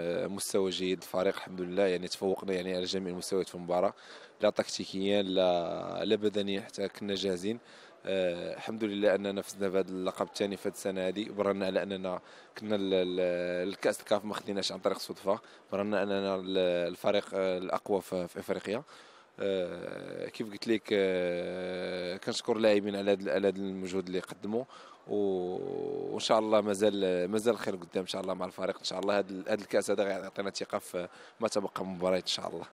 مستوى جيد الفريق الحمد لله يعني تفوقنا يعني على جميع المستويات في المباراه لا تكتيكيا لا لا بدنيا حتى كنا جاهزين آه، الحمد لله اننا فزنا بهذا اللقب الثاني في هذه السنه هذه بررنا على اننا كنا الكاس الكاف ما خديناش عن طريق صدفه برنا اننا الفريق آه، الاقوى في, افريقيا آه، كيف قلت لك كنشكر اللاعبين على هذا على هذا المجهود اللي قدموا وان شاء الله مازال مازال الخير قدام ان شاء الله مع الفريق ان شاء الله هذا الكاس هذا غيعطينا ثقه في ما تبقى من المباريات ان شاء الله